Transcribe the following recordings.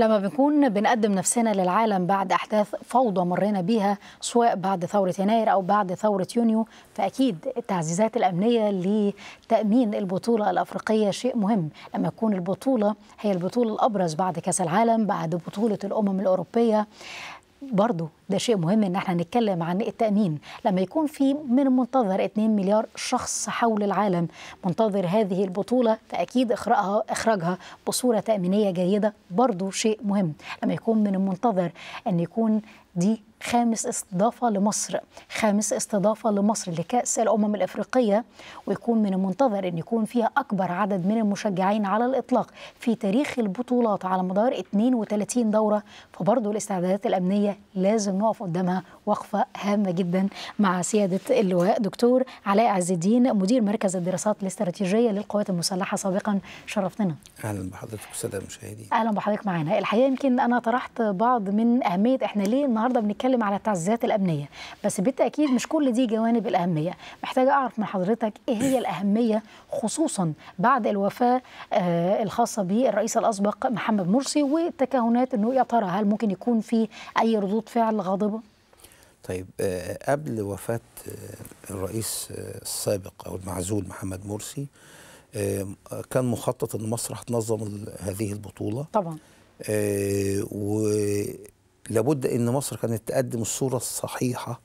لما بنكون بنقدم نفسنا للعالم بعد أحداث فوضى مرينا بيها سواء بعد ثورة يناير أو بعد ثورة يونيو فأكيد التعزيزات الأمنية لتأمين البطولة الأفريقية شيء مهم لما تكون البطولة هي البطولة الأبرز بعد كأس العالم بعد بطولة الأمم الأوروبية برضه ده شيء مهم ان احنا نتكلم عن التامين لما يكون في من المنتظر 2 مليار شخص حول العالم منتظر هذه البطوله فاكيد اخراجها اخراجها بصوره تامينيه جيده برضه شيء مهم لما يكون من المنتظر ان يكون دي خامس استضافة لمصر خامس استضافة لمصر لكأس الأمم الأفريقية ويكون من المنتظر أن يكون فيها أكبر عدد من المشجعين على الإطلاق في تاريخ البطولات على مدار 32 دورة فبرضه الاستعدادات الأمنية لازم نقف قدامها وقفة هامة جدا مع سيادة اللواء دكتور علاء عز الدين مدير مركز الدراسات الاستراتيجية للقوات المسلحة سابقا شرفتنا أهلا بحضرتك السادة المشاهدين أهلا بحضرتك معانا الحقيقة يمكن أنا طرحت بعض من أهمية إحنا ليه النهاردة بنتكلم بنتكلم على التعزيزات الامنيه بس بالتاكيد مش كل دي جوانب الاهميه محتاجه اعرف من حضرتك ايه هي الاهميه خصوصا بعد الوفاه آه، الخاصه بالرئيس الاسبق محمد مرسي والتكهنات انه يا ترى هل ممكن يكون في اي ردود فعل غاضبه طيب آه، قبل وفاة آه، الرئيس السابق أو المعزول محمد مرسي كان مخطط أن مصر هتنظم هذه البطولة طبعا آه لابد ان مصر كانت تقدم الصوره الصحيحه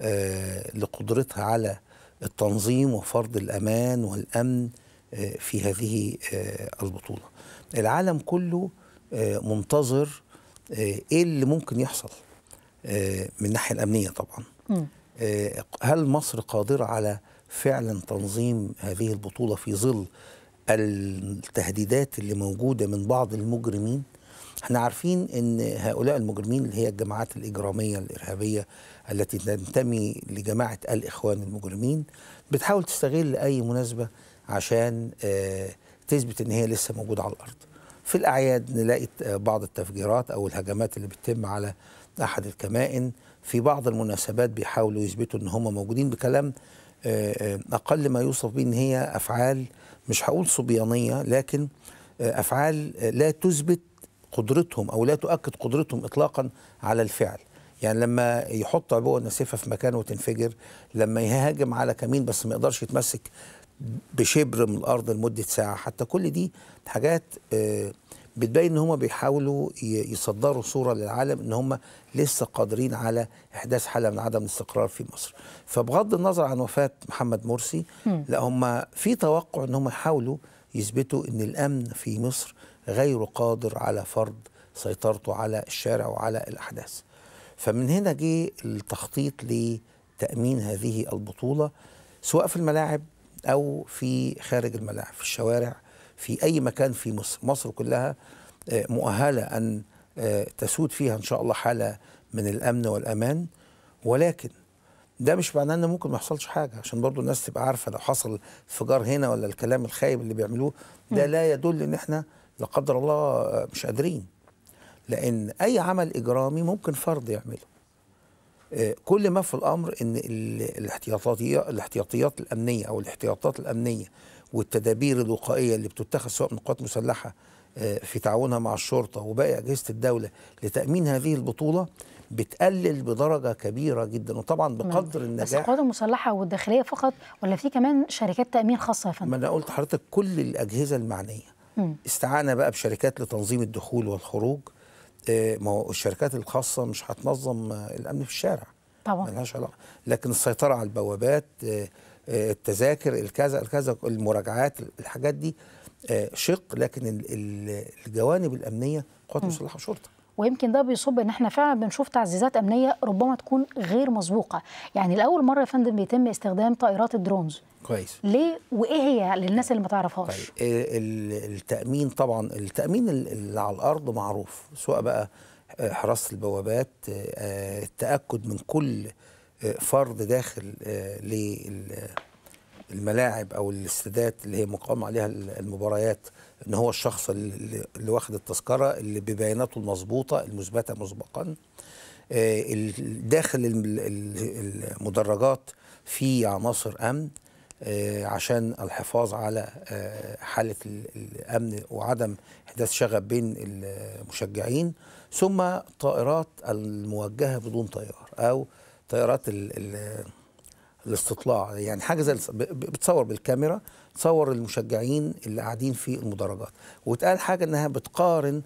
آه، لقدرتها على التنظيم وفرض الامان والامن آه، في هذه آه، البطوله. العالم كله منتظر ايه اللي ممكن يحصل من الناحيه الامنيه طبعا. هل مصر قادره على فعلا تنظيم هذه البطوله في ظل التهديدات اللي موجوده من بعض المجرمين؟ احنا عارفين ان هؤلاء المجرمين اللي هي الجماعات الاجراميه الارهابيه التي تنتمي لجماعه الاخوان المجرمين بتحاول تستغل اي مناسبه عشان آه، تثبت ان هي لسه موجوده على الارض في الاعياد نلاقي آه، بعض التفجيرات او الهجمات اللي بتتم على احد الكمائن في بعض المناسبات بيحاولوا يثبتوا ان هم موجودين بكلام آه، اقل ما يوصف به ان هي افعال مش هقول صبيانيه لكن افعال لا تثبت قدرتهم أو لا تؤكد قدرتهم إطلاقا على الفعل يعني لما يحط عبوة ناسفة في مكان وتنفجر لما يهاجم على كمين بس ما يقدرش يتمسك بشبر من الأرض لمدة ساعة حتى كل دي حاجات آه، بتبين ان هم بيحاولوا يصدروا صوره للعالم ان هم لسه قادرين على احداث حاله من عدم الاستقرار في مصر فبغض النظر عن وفاه محمد مرسي لا هم في توقع ان هم يحاولوا يثبتوا أن الأمن في مصر غير قادر على فرض سيطرته على الشارع وعلى الأحداث فمن هنا جه التخطيط لتأمين هذه البطولة سواء في الملاعب أو في خارج الملاعب في الشوارع في أي مكان في مصر مصر كلها آه، مؤهلة أن آه، تسود فيها إن شاء الله حالة من الأمن والأمان ولكن ده مش معناه ان ممكن ما يحصلش حاجه عشان برضو الناس تبقى عارفه لو حصل انفجار هنا ولا الكلام الخايب اللي بيعملوه ده لا يدل ان احنا لا قدر الله مش قادرين لان اي عمل اجرامي ممكن فرد يعمله آه، كل ما في الامر ان الاحتياطات الاحتياطيات الامنيه او الاحتياطات الامنيه والتدابير الوقائيه اللي بتتخذ سواء من القوات المسلحه آه، في تعاونها مع الشرطه وباقي اجهزه الدوله لتامين هذه البطوله بتقلل بدرجه كبيره جدا وطبعا بقدر النجاح بس القوات المسلحه والداخليه فقط ولا في كمان شركات تامين خاصه يا فندم؟ ما انا قلت لحضرتك كل الاجهزه المعنيه مم. استعانه بقى بشركات لتنظيم الدخول والخروج آه، ما هو الشركات الخاصه مش هتنظم آه، الامن في الشارع طبعا ملهاش علاقه لكن السيطره على البوابات آه، التذاكر الكذا الكذا المراجعات الحاجات دي شق لكن الجوانب الامنيه قوات مسلحه وشرطه ويمكن ده بيصب ان احنا فعلا بنشوف تعزيزات امنيه ربما تكون غير مسبوقه يعني لاول مره يا فندم بيتم استخدام طائرات الدرونز كويس ليه وايه هي للناس اللي ما تعرفهاش طيب. إيه التامين طبعا التامين اللي على الارض معروف سواء بقى آه، حراسه البوابات آه، آه، التاكد من كل فرد داخل لل الملاعب او الاستادات اللي هي مقام عليها المباريات ان هو الشخص اللي, واخد التذكره اللي ببياناته المظبوطه المثبته مسبقا آه، داخل المدرجات في عناصر امن آه، عشان الحفاظ على آه، حالة الأمن وعدم إحداث شغب بين المشجعين ثم طائرات الموجهة بدون طيار أو طائرات الاستطلاع يعني حاجه زي بتصور بالكاميرا تصور المشجعين اللي قاعدين في المدرجات واتقال حاجه انها بتقارن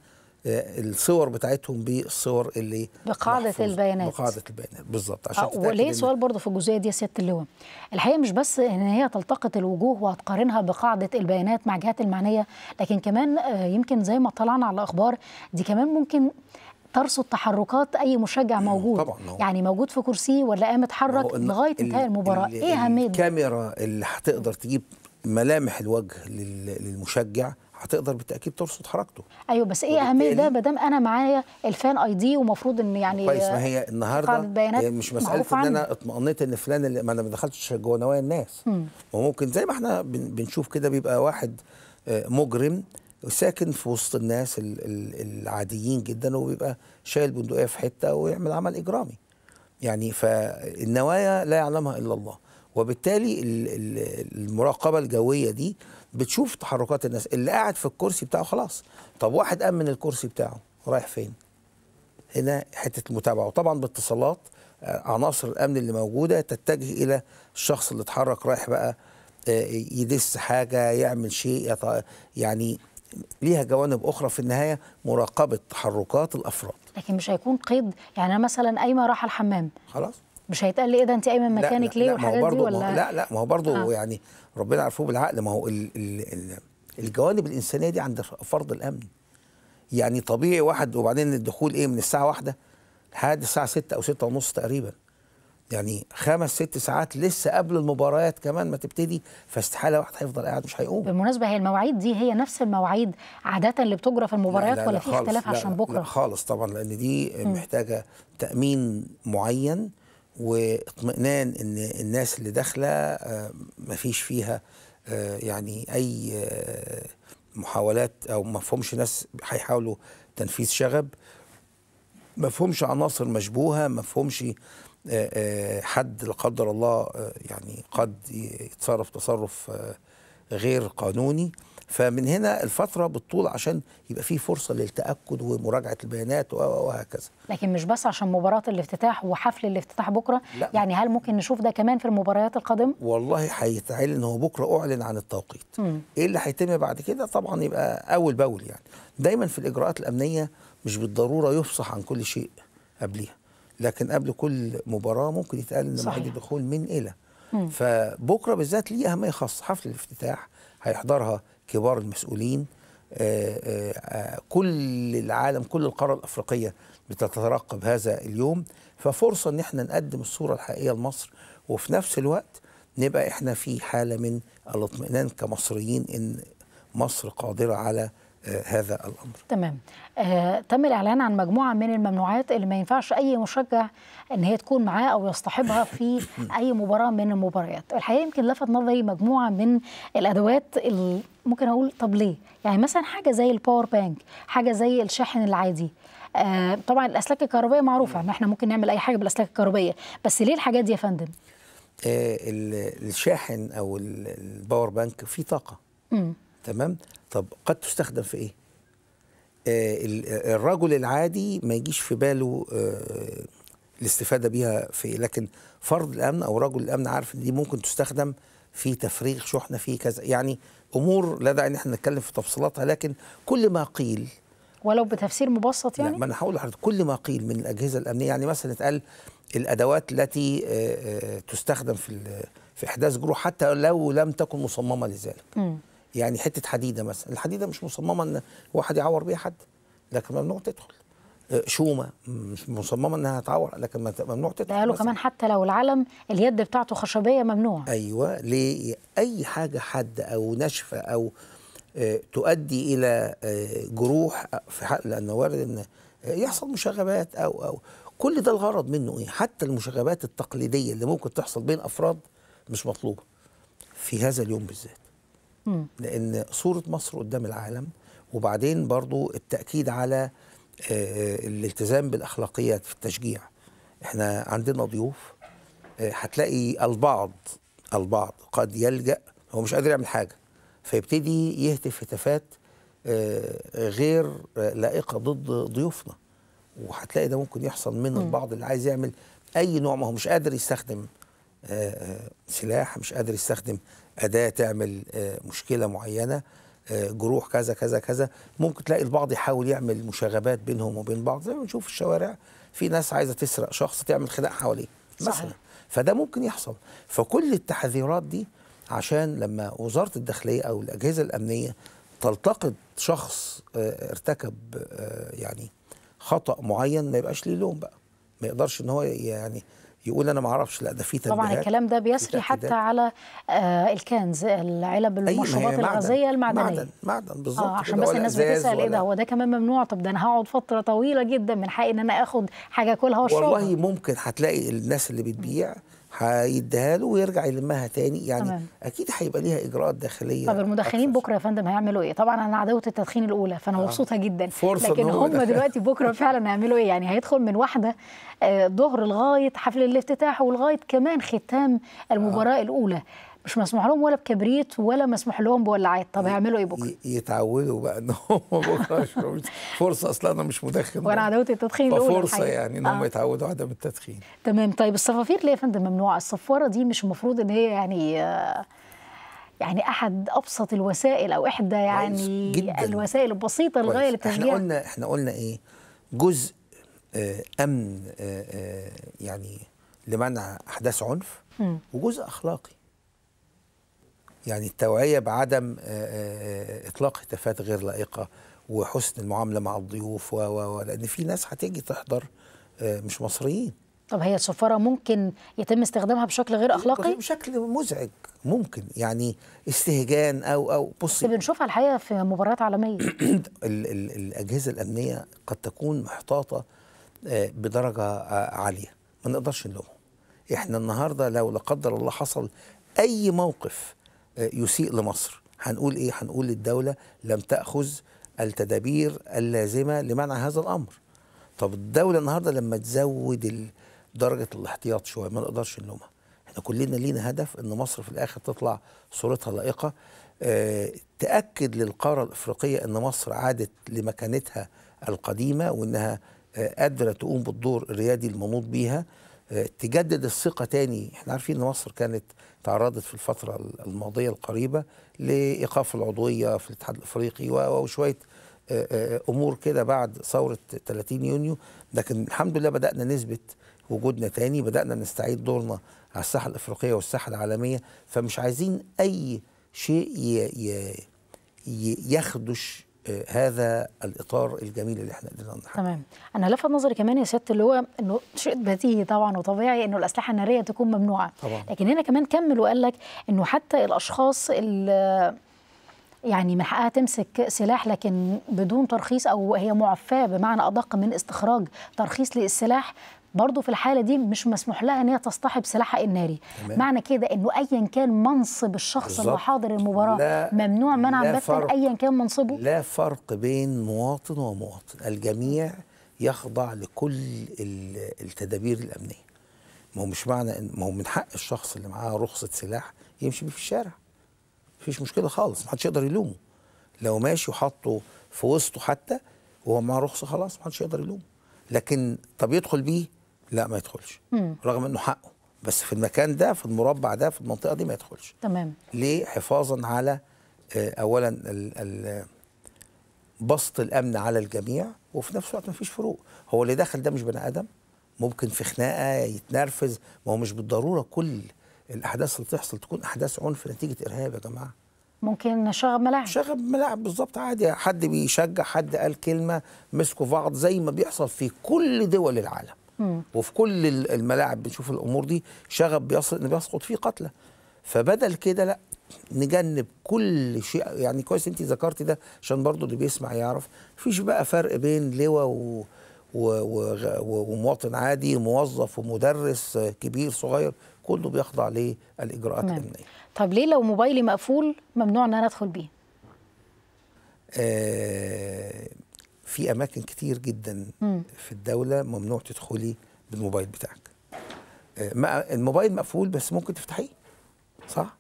آه، الصور بتاعتهم بالصور اللي بقاعدة البيانات بقاعدة البيانات بالظبط عشان آه، وليه سؤال برضه في الجزئية دي يا سيادة اللواء الحقيقة مش بس إن هي تلتقط الوجوه وهتقارنها بقاعدة البيانات مع الجهات المعنية لكن كمان آه، يمكن زي ما طلعنا على الأخبار دي كمان ممكن ترصد تحركات اي مشجع موجود طبعا آه. يعني موجود في كرسيه ولا قام اتحرك لغايه انتهاء المباراه ايه اهميه الكاميرا اللي هتقدر تجيب ملامح الوجه للمشجع هتقدر بالتاكيد ترصد حركته ايوه بس ايه اهميه ده ما دام انا معايا الفان اي دي ومفروض ان يعني كويس ما هي النهارده يعني مش مساله ان انا اطمئنيت ان فلان اللي ما انا ما دخلتش جوه نوايا الناس وممكن زي ما احنا بنشوف كده بيبقى واحد آه، مجرم ساكن في وسط الناس العاديين جدا وبيبقى شايل بندقيه في حته ويعمل عمل اجرامي يعني فالنوايا لا يعلمها الا الله وبالتالي المراقبه الجويه دي بتشوف تحركات الناس اللي قاعد في الكرسي بتاعه خلاص طب واحد امن الكرسي بتاعه رايح فين هنا حته المتابعه وطبعا باتصالات آه، عناصر الامن اللي موجوده تتجه الى الشخص اللي اتحرك رايح بقى آه، يدس حاجه يعمل شيء يعني ليها جوانب اخرى في النهايه مراقبه تحركات الافراد لكن مش هيكون قيد يعني انا مثلا ايما راح الحمام خلاص مش هيتقال لي ايه ده انت قايمه مكانك ليه والحاجات دي ولا لا لا ما هو برضه آه. يعني ربنا عارفه بالعقل ما هو الـ الـ الـ الجوانب الانسانيه دي عند فرض الامن يعني طبيعي واحد وبعدين الدخول ايه من الساعه واحدة لحد الساعه ستة او ستة ونص تقريبا يعني خمس ست ساعات لسه قبل المباريات كمان ما تبتدي فاستحاله واحد هيفضل قاعد مش هيقوم بالمناسبه هي المواعيد دي هي نفس المواعيد عاده اللي بتجرى في المباريات لا لا ولا في اختلاف عشان بكره لا خالص طبعا لان دي محتاجه تامين معين واطمئنان ان الناس اللي داخله آه، ما فيش فيها آه، يعني اي آه، محاولات او ما فهمش ناس هيحاولوا تنفيذ شغب ما فهمش عناصر مشبوهه ما فهمش آه، آه، حد لا قدر الله آه، يعني قد يتصرف تصرف غير قانوني فمن هنا الفترة بالطول عشان يبقى فيه فرصة للتأكد ومراجعة البيانات وهكذا لكن مش بس عشان مباراة الافتتاح وحفل الافتتاح بكرة لا. يعني هل ممكن نشوف ده كمان في المباريات القادمة؟ والله هيتعلن هو بكرة أعلن عن التوقيت م. إيه اللي هيتم بعد كده طبعا يبقى أول بأول يعني دايما في الإجراءات الأمنية مش بالضرورة يفصح عن كل شيء قبليها لكن قبل كل مباراه ممكن يتقال ان موعد الدخول من الى فبكره بالذات ليه اهميه خاصه حفل الافتتاح هيحضرها كبار المسؤولين آآ آه، آآ آه، آه، كل العالم كل القاره الافريقيه بتترقب هذا اليوم ففرصه ان احنا نقدم الصوره الحقيقيه لمصر وفي نفس الوقت نبقى احنا في حاله من الاطمئنان كمصريين ان مصر قادره على هذا الامر. تمام. آه، تم الاعلان عن مجموعه من الممنوعات اللي ما ينفعش اي مشجع ان هي تكون معاه او يصطحبها في اي مباراه من المباريات. الحقيقه يمكن لفت نظري مجموعه من الادوات اللي ممكن اقول طب ليه؟ يعني مثلا حاجه زي الباور بانك، حاجه زي الشاحن العادي. آه، طبعا الاسلاك الكهربائيه معروفه ان احنا ممكن نعمل اي حاجه بالاسلاك الكهربائيه، بس ليه الحاجات دي يا فندم؟ آه، الشاحن او الباور بانك فيه طاقه. امم تمام طب قد تستخدم في ايه آه، آه، الرجل العادي ما يجيش في باله آه، الاستفادة بيها في إيه؟ لكن فرد الأمن أو رجل الأمن عارف إن دي ممكن تستخدم في تفريغ شحنة في كذا يعني أمور لا داعي إن إحنا نتكلم في تفصيلاتها لكن كل ما قيل ولو بتفسير مبسط يعني؟ ما أنا هقول لحضرتك كل ما قيل من الأجهزة الأمنية يعني مثلا اتقال الأدوات التي تستخدم في في إحداث جروح حتى لو لم تكن مصممة لذلك. م. يعني حته حديده مثلا الحديده مش مصممه ان واحد يعور بيها حد لكن ممنوع تدخل آه، شومه مش مصممه انها تعور لكن ممنوع تدخل قالوا كمان حتى لو العلم اليد بتاعته خشبيه ممنوع ايوه ليه اي حاجه حد او ناشفه او آه، تؤدي الى آه، جروح في حق لان وارد ان يحصل مشاغبات او او كل ده الغرض منه ايه حتى المشاغبات التقليديه اللي ممكن تحصل بين افراد مش مطلوبه في هذا اليوم بالذات لان صوره مصر قدام العالم وبعدين برضو التاكيد على آه، آه، الالتزام بالاخلاقيات في التشجيع احنا عندنا ضيوف آه، هتلاقي البعض البعض قد يلجا هو مش قادر يعمل حاجه فيبتدي يهتف هتافات غير لائقه ضد ضيوفنا وهتلاقي ده ممكن يحصل من البعض اللي عايز يعمل اي نوع ما هو مش قادر يستخدم آه، آه، سلاح مش قادر يستخدم أداة تعمل آه، مشكلة معينة جروح كذا كذا كذا ممكن تلاقي البعض يحاول يعمل مشاغبات بينهم وبين بعض زي ما بنشوف في الشوارع في ناس عايزة تسرق شخص تعمل خناق حواليه مثلا فده ممكن يحصل فكل التحذيرات دي عشان لما وزارة الداخلية أو الأجهزة الأمنية تلتقط شخص ارتكب يعني خطأ معين ما يبقاش ليه لوم بقى ما يقدرش ان هو يعني يقول انا ما اعرفش لا ده في طبعا الكلام ده بيسري حتى على آه الكنز العلب أيوة، المشروبات الغازيه المعدنيه معدن معدن بالظبط آه عشان بس الناس بتسال ايه ده هو ده كمان ممنوع طب ده انا هقعد فتره طويله جدا من حقي ان انا اخد حاجه اكلها واشربها والله ممكن هتلاقي الناس اللي بتبيع هيديها له ويرجع يلمها تاني يعني تمام. اكيد هيبقى ليها اجراءات داخليه طب المدخنين أكثر. بكره يا فندم هيعملوا ايه طبعا انا عداوه التدخين الاولى فانا آه. مبسوطه جدا فرصة لكن هم دخل. دلوقتي بكره فعلا هيعملوا ايه يعني هيدخل من واحده آه، ظهر لغايه حفل الافتتاح ولغايه كمان ختام المباراه آه. الاولى مش مسموح لهم ولا بكبريت ولا مسموح لهم بولعات طب هيعملوا ايه بكره يتعودوا بقى ان هم بكره فرصه اصلا انا مش مدخن وانا عدوت التدخين الاولى فرصه يعني ان هم آه. يتعودوا عدم التدخين تمام طيب الصفافير ليه يا فندم ممنوعه الصفاره دي مش المفروض ان هي يعني يعني احد ابسط الوسائل او احدى يعني جداً. الوسائل البسيطه للغايه للتشجيع احنا قلنا احنا قلنا ايه جزء آه، امن آه، آه، يعني لمنع احداث عنف م. وجزء اخلاقي يعني التوعية بعدم آه، آه، آه، إطلاق هتافات غير لائقة وحسن المعاملة مع الضيوف و و لأن في ناس هتيجي تحضر مش مصريين طب هي الصفارة ممكن يتم استخدامها بشكل غير أخلاقي؟ بشكل مزعج ممكن يعني استهجان أو أو بصي بنشوفها الحقيقة في مباريات عالمية ال ال الأجهزة الأمنية قد تكون محتاطة بدرجة عالية ما نقدرش نلومهم احنا النهاردة لو لا قدر الله حصل أي موقف آه، يسيء لمصر هنقول ايه هنقول الدوله لم تاخذ التدابير اللازمه لمنع هذا الامر طب الدوله النهارده لما تزود درجه الاحتياط شويه ما نقدرش نلومها احنا كلنا لينا هدف ان مصر في الاخر تطلع صورتها لائقه أه تاكد للقاره الافريقيه ان مصر عادت لمكانتها القديمه وانها آه، قادره تقوم بالدور الريادي المنوط بيها آه، تجدد الثقه تاني احنا عارفين ان مصر كانت تعرضت في الفتره الماضيه القريبه لايقاف العضويه في الاتحاد الافريقي وشويه آه، آه، امور كده بعد ثوره 30 يونيو لكن الحمد لله بدانا نثبت وجودنا تاني بدانا نستعيد دورنا على الساحه الافريقيه والساحه العالميه فمش عايزين اي شيء يخدش هذا الاطار الجميل اللي احنا قدرنا نحققه. تمام. انا لفت نظري كمان يا سياده اللي هو انه شيء بديهي طبعا وطبيعي انه الاسلحه الناريه تكون ممنوعه. طبعا. لكن هنا كمان كمل وقال لك انه حتى الاشخاص اللي يعني من حقها تمسك سلاح لكن بدون ترخيص او هي معفاه بمعنى ادق من استخراج ترخيص للسلاح برضه في الحاله دي مش مسموح لها ان هي تصطحب سلاحها الناري تمام. معنى كده انه ايا كان منصب الشخص بالزبط. اللي حاضر المباراه لا ممنوع منعا باتا ايا كان منصبه لا فرق بين مواطن ومواطن الجميع يخضع لكل التدابير الامنيه ما هو مش معنى ما هو من حق الشخص اللي معاه رخصه سلاح يمشي بيه في الشارع مفيش مشكله خالص محدش يقدر يلومه لو ماشي وحطه في وسطه حتى وهو معاه رخصه خلاص محدش يقدر يلومه لكن طب يدخل بيه لا ما يدخلش مم. رغم انه حقه بس في المكان ده في المربع ده في المنطقه دي ما يدخلش تمام ليه حفاظا على آه، اولا بسط الامن على الجميع وفي نفس الوقت ما فيش فروق هو اللي دخل ده مش بني ادم ممكن في خناقه يتنرفز ما هو مش بالضروره كل الاحداث اللي بتحصل تكون احداث عنف نتيجه ارهاب يا جماعه ممكن شغب ملاعب شغب ملاعب بالظبط عادي حد بيشجع حد قال كلمه مسكوا بعض زي ما بيحصل في كل دول العالم وفي كل الملاعب بنشوف الامور دي شغب بيسقط فيه قتله فبدل كده لا نجنب كل شيء يعني كويس انت ذكرتي ده عشان برضو اللي بيسمع يعرف مفيش بقى فرق بين لواء و... و... و... ومواطن عادي موظف ومدرس كبير صغير كله بيخضع للاجراءات الامنيه طب ليه لو موبايلي مقفول ممنوع ان انا ادخل بيه آه في اماكن كتير جدا م. في الدوله ممنوع تدخلي بالموبايل بتاعك آه، الموبايل مقفول بس ممكن تفتحيه صح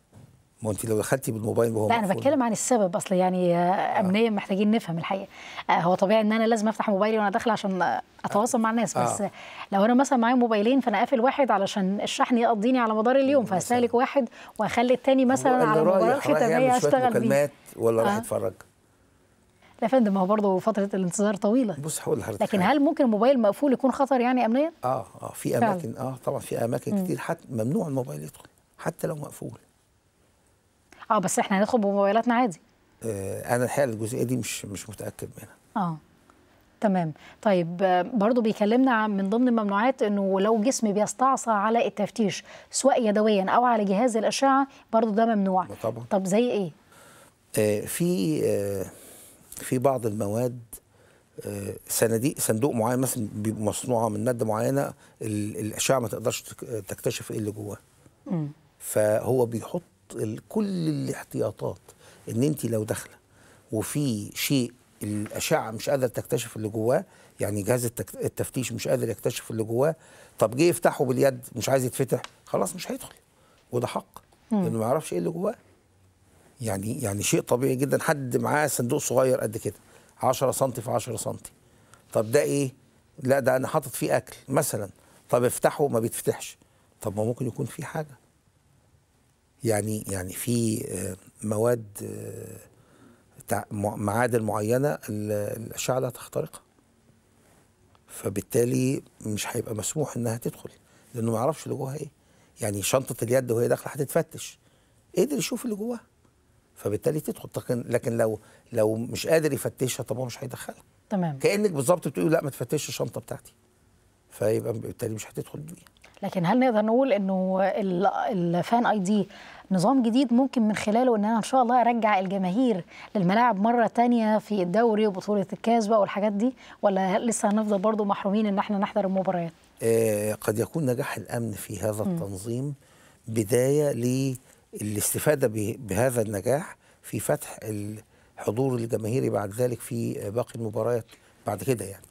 ما انت لو دخلتي بالموبايل وهو لا انا بتكلم عن السبب اصل يعني امنيا آه. آه. محتاجين نفهم الحقيقه آه هو طبيعي ان انا لازم افتح موبايلي وانا داخله عشان اتواصل آه. مع الناس بس آه. لو انا مثلا معايا موبايلين فانا قافل واحد علشان الشحن يقضيني على مدار اليوم فهستهلك واحد واخلي الثاني مثلا على مدار الختاميه اشتغل بيه ولا آه. راح يتفرج لا فندم ما هو برضه فتره الانتظار طويله بص هقول لحضرتك لكن حاجة. هل ممكن الموبايل مقفول يكون خطر يعني امنيا اه اه في اماكن فعلا. اه طبعا في اماكن كتير حتى ممنوع الموبايل يدخل حتى لو مقفول اه بس احنا هندخل بموبايلاتنا عادي آه انا الحقيقه الجزئيه دي مش مش متاكد منها اه تمام طيب برضه بيكلمنا من ضمن الممنوعات انه لو جسم بيستعصى على التفتيش سواء يدويا او على جهاز الاشعه برضه ده ممنوع طبعا طب زي ايه آه في آه في بعض المواد آه، صناديق صندوق معين مثلا بيبقى مصنوعه من ماده معينه الاشعه ما تقدرش تكتشف ايه اللي جواه فهو بيحط كل الاحتياطات ان انت لو داخله وفي شيء الاشعه مش قادره تكتشف اللي جواه يعني جهاز التفتيش مش قادر يكتشف اللي جواه طب جه يفتحه باليد مش عايز يتفتح خلاص مش هيدخل وده حق لانه ما يعرفش ايه اللي جواه يعني يعني شيء طبيعي جدا حد معاه صندوق صغير قد كده 10 سم في 10 سم طب ده ايه لا ده انا حاطط فيه اكل مثلا طب افتحه ما بيتفتحش طب ما ممكن يكون في حاجه يعني يعني في آه، مواد آه، معادن معينه الاشعه لا تخترقها فبالتالي مش هيبقى مسموح انها تدخل لانه ما يعرفش اللي جواها ايه يعني شنطه اليد وهي داخله هتتفتش قدر يشوف اللي جواها فبالتالي تدخل لكن لو لو مش قادر يفتشها طب هو مش هيدخلها تمام كانك بالظبط بتقولي لا ما تفتش الشنطه بتاعتي فيبقى بالتالي مش هتدخل بيها لكن هل نقدر نقول انه الفان اي دي نظام جديد ممكن من خلاله ان انا ان شاء الله ارجع الجماهير للملاعب مره تانية في الدوري وبطوله الكاس بقى والحاجات دي ولا لسه هنفضل برضو محرومين ان احنا نحضر المباريات؟ آه قد يكون نجاح الامن في هذا التنظيم م. بدايه الاستفادة بهذا النجاح في فتح الحضور الجماهيري بعد ذلك في باقي المباريات بعد كده يعني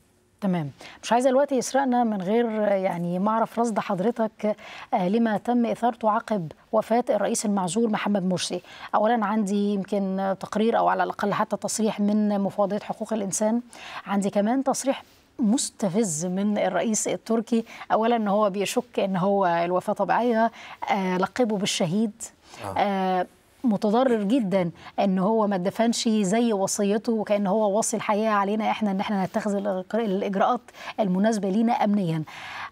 تمام مش عايزه الوقت يسرقنا من غير يعني ما اعرف رصد حضرتك آه، لما تم اثارته عقب وفاه الرئيس المعزول محمد مرسي اولا عندي يمكن تقرير او على الاقل حتى تصريح من مفوضيه حقوق الانسان عندي كمان تصريح مستفز من الرئيس التركي اولا ان هو بيشك ان هو الوفاه طبيعيه آه، لقبه بالشهيد آه. آه. متضرر جدا ان هو ما دفنش زي وصيته وكان هو وصي الحياه علينا احنا ان احنا نتخذ الاجراءات المناسبه لينا امنيا.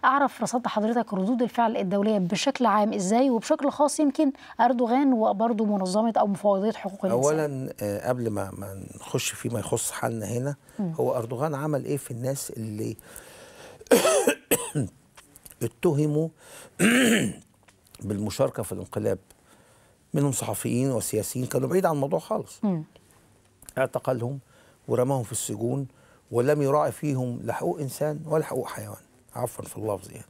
اعرف رصدت حضرتك ردود الفعل الدوليه بشكل عام ازاي وبشكل خاص يمكن اردوغان وبرضه منظمه او مفوضيه حقوق الانسان. اولا آه، قبل ما نخش فيما يخص حالنا هنا هو اردوغان عمل ايه في الناس اللي اتهموا بالمشاركه في الانقلاب منهم صحفيين وسياسيين كانوا بعيد عن الموضوع خالص اعتقلهم ورماهم في السجون ولم يراعي فيهم لا حقوق انسان ولا حقوق حيوان عفوا في اللفظ يعني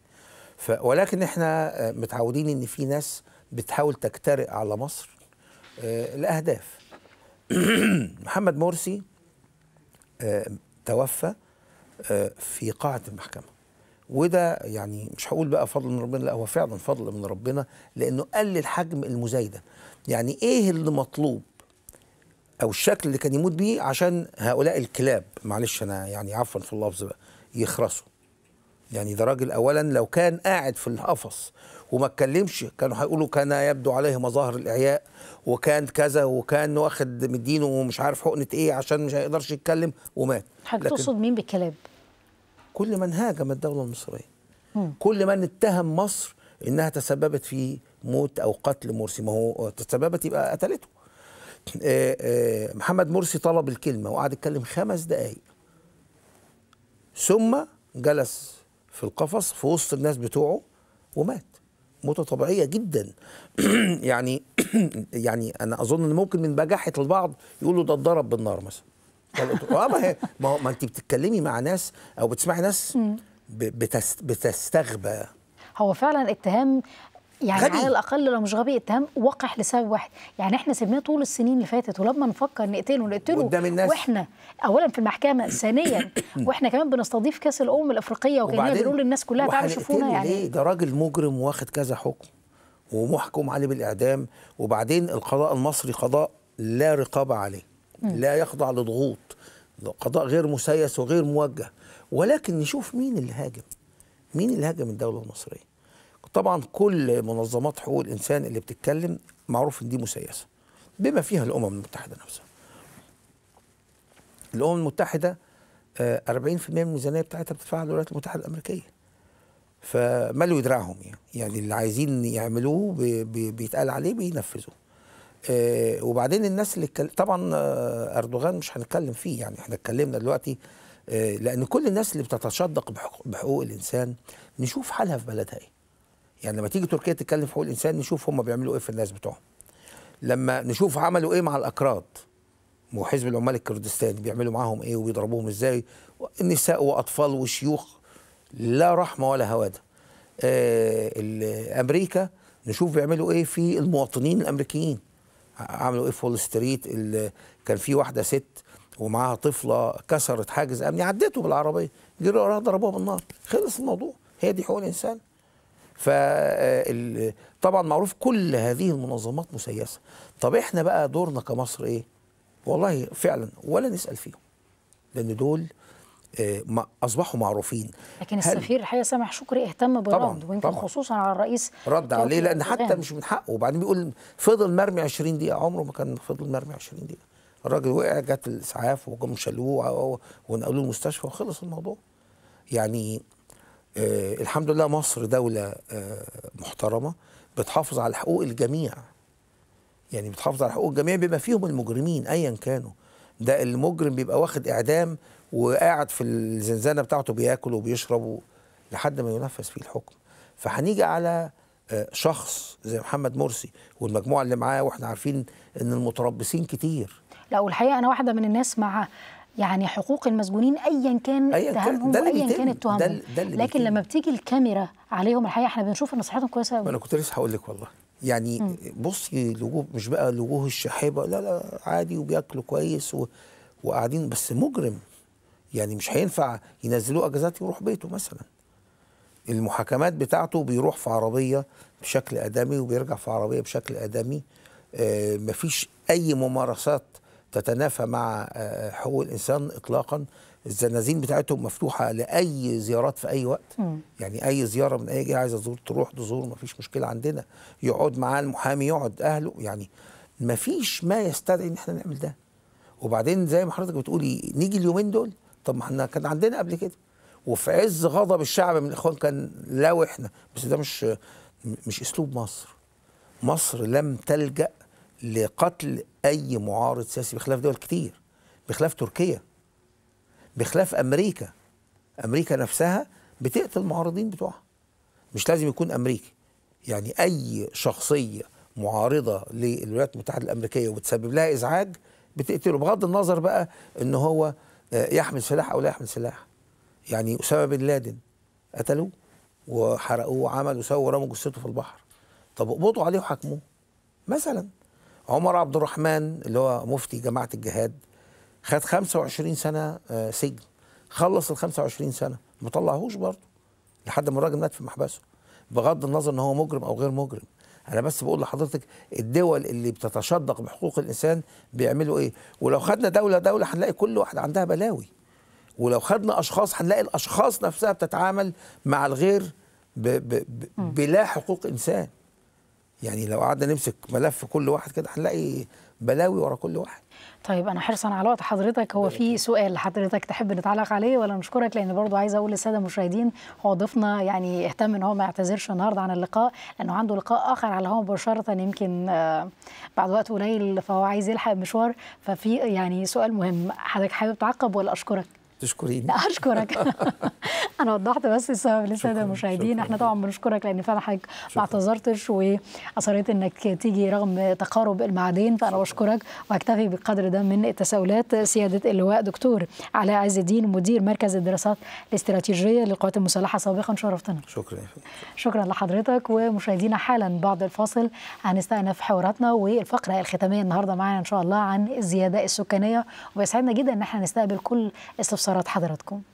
ف ولكن احنا آه، متعودين ان في ناس بتحاول تجترئ على مصر آه، لاهداف محمد مرسي آه، توفى في قاعه المحكمه وده يعني مش هقول بقى فضل من ربنا لا هو فعلا فضل من ربنا لانه قلل حجم المزايده يعني ايه اللي مطلوب او الشكل اللي كان يموت بيه عشان هؤلاء الكلاب معلش انا يعني عفوا في اللفظ بقى يخرسوا يعني ده راجل اولا لو كان قاعد في القفص وما اتكلمش كانوا هيقولوا كان يبدو عليه مظاهر الاعياء وكان كذا وكان واخد مدينه ومش عارف حقنه ايه عشان مش هيقدرش يتكلم ومات حضرتك تقصد مين بالكلاب كل من هاجم الدولة المصرية كل من اتهم مصر انها تسببت في موت او قتل مرسي ما هو تسببت يبقى قتلته آه، آه، محمد مرسي طلب الكلمه وقعد يتكلم خمس دقائق ثم جلس في القفص في وسط الناس بتوعه ومات موته طبيعيه جدا يعني يعني انا اظن ان ممكن من بجاحه البعض يقولوا ده اتضرب بالنار مثلا اه ما هي ما, ما انت بتتكلمي مع ناس او بتسمعي ناس بتستغبى هو فعلا اتهام يعني غبي. على الاقل لو مش غبي اتهام وقح لسبب واحد يعني احنا سيبناه طول السنين اللي فاتت ولما نفكر نقتله نقتله قدام الناس واحنا اولا في المحكمه ثانيا واحنا كمان بنستضيف كاس الامم الافريقيه وكاننا بنقول للناس كلها تعالوا شوفونا يعني ليه ده راجل مجرم واخد كذا حكم ومحكم عليه بالاعدام وبعدين القضاء المصري قضاء لا رقابه عليه لا يخضع لضغوط قضاء غير مسيس وغير موجه ولكن نشوف مين اللي هاجم مين اللي هاجم الدوله المصريه طبعا كل منظمات حقوق الانسان اللي بتتكلم معروف ان دي مسيسه بما فيها الامم المتحده نفسها الامم المتحده 40% آه، من الميزانيه بتاعتها بتدفعها الولايات المتحده الامريكيه فملوا دراعهم يعني يعني اللي عايزين يعملوه بيتقال عليه بينفذوه آه، وبعدين الناس اللي اتكلم طبعا آه، اردوغان مش هنتكلم فيه يعني احنا اتكلمنا دلوقتي آه، لان كل الناس اللي بتتشدق بحقوق الانسان نشوف حالها في بلدها ايه يعني لما تيجي تركيا تتكلم في حقوق الانسان نشوف هم بيعملوا ايه في الناس بتوعهم لما نشوف عملوا ايه مع الاكراد وحزب العمال الكردستاني بيعملوا معاهم ايه وبيضربوهم ازاي نساء واطفال وشيوخ لا رحمه ولا هواده امريكا نشوف بيعملوا ايه في المواطنين الامريكيين عملوا ايه في وول ستريت كان في واحده ست ومعاها طفله كسرت حاجز امني عدته بالعربيه جري وراها ضربوها بالنار خلص الموضوع هي دي حقوق الانسان ف آه، طبعا معروف كل هذه المنظمات مسيسه طب احنا بقى دورنا كمصر ايه والله فعلا ولا نسال فيهم لان دول آه، اصبحوا معروفين لكن السفير الحقيقه سامح شكري اهتم بالرد ويمكن خصوصا على الرئيس رد عليه لان حتى مش من حقه وبعدين بيقول فضل مرمي 20 دقيقه عمره ما كان فضل مرمي 20 دقيقه الراجل وقع جت الاسعاف وجم شالوه ونقلوه المستشفى وخلص الموضوع يعني آه الحمد لله مصر دوله آه محترمه بتحافظ على حقوق الجميع يعني بتحافظ على حقوق الجميع بما فيهم المجرمين ايا كانوا ده المجرم بيبقى واخد اعدام وقاعد في الزنزانه بتاعته بياكل وبيشرب لحد ما ينفذ فيه الحكم فهنيجي على آه، شخص زي محمد مرسي والمجموعه اللي معاه واحنا عارفين ان المتربصين كتير لا والحقيقه انا واحده من الناس مع يعني حقوق المسجونين ايا كان اتهامهم ايا كانت تهمهم لكن لما بتيجي الكاميرا عليهم الحقيقه احنا بنشوف ان صحتهم كويسه قوي انا كنت لسه هقول لك والله يعني م. بصي الوجوه مش بقى الوجوه الشاحبه لا لا عادي وبياكلوا كويس و... وقاعدين بس مجرم يعني مش هينفع ينزلوه اجازات يروح بيته مثلا المحاكمات بتاعته بيروح في عربيه بشكل ادمي وبيرجع في عربيه بشكل ادمي آه، مفيش اي ممارسات تتنافى مع آه، حقوق الانسان اطلاقا الزنازين بتاعتهم مفتوحه لاي زيارات في اي وقت م. يعني اي زياره من اي جهه عايزه تزور تروح تزور مفيش مشكله عندنا يقعد معاه المحامي يقعد اهله يعني مفيش ما يستدعي ان احنا نعمل ده وبعدين زي ما حضرتك بتقولي نيجي اليومين دول طب ما احنا كان عندنا قبل كده وفي عز غضب الشعب من الاخوان كان لو احنا بس ده مش مش اسلوب مصر مصر لم تلجا لقتل اي معارض سياسي بخلاف دول كتير بخلاف تركيا بخلاف امريكا امريكا نفسها بتقتل المعارضين بتوعها مش لازم يكون امريكي يعني اي شخصيه معارضه للولايات المتحده الامريكيه وبتسبب لها ازعاج بتقتله بغض النظر بقى ان هو يحمل سلاح او لا يحمل سلاح يعني اسامه بن لادن قتلوه وحرقوه وعملوا سووا رموا جثته في البحر طب اقبضوا عليه وحاكموه مثلا عمر عبد الرحمن اللي هو مفتي جماعه الجهاد خد 25 سنه آه، سجن خلص ال 25 سنه ما طلعهوش برضه لحد ما الراجل مات في محبسه بغض النظر ان هو مجرم او غير مجرم انا بس بقول لحضرتك الدول اللي بتتشدق بحقوق الانسان بيعملوا ايه ولو خدنا دوله دوله هنلاقي كل واحده عندها بلاوي ولو خدنا اشخاص هنلاقي الاشخاص نفسها بتتعامل مع الغير ب ب ب بلا حقوق انسان يعني لو قعدنا نمسك ملف كل واحد كده هنلاقي بلاوي ورا كل واحد طيب انا حرصا على وقت حضرتك هو في سؤال حضرتك تحب نتعلق عليه ولا نشكرك لان برضو عايز اقول للساده المشاهدين هو ضيفنا يعني اهتم ان هو ما يعتذرش النهارده عن اللقاء لانه عنده لقاء اخر على الهواء مباشره يمكن آه، بعد وقت قليل فهو عايز يلحق مشوار ففي يعني سؤال مهم حضرتك حابب تعقب ولا اشكرك تشكريني اشكرك انا وضحت بس السبب للساده المشاهدين احنا طبعا بنشكرك لان فعلا حضرتك ما اعتذرتش واصريت انك تيجي رغم تقارب الميعادين فانا بشكرك واكتفي بالقدر ده من التساؤلات سياده اللواء دكتور علاء عز الدين مدير مركز الدراسات الاستراتيجيه للقوات المسلحه سابقا شرفتنا شكرا شكرا لحضرتك ومشاهدينا حالا بعد الفاصل هنستأنف حواراتنا والفقره الختاميه النهارده معانا ان شاء الله عن الزياده السكانيه ويسعدنا جدا ان احنا نستقبل كل استفسار استفسارات حضراتكم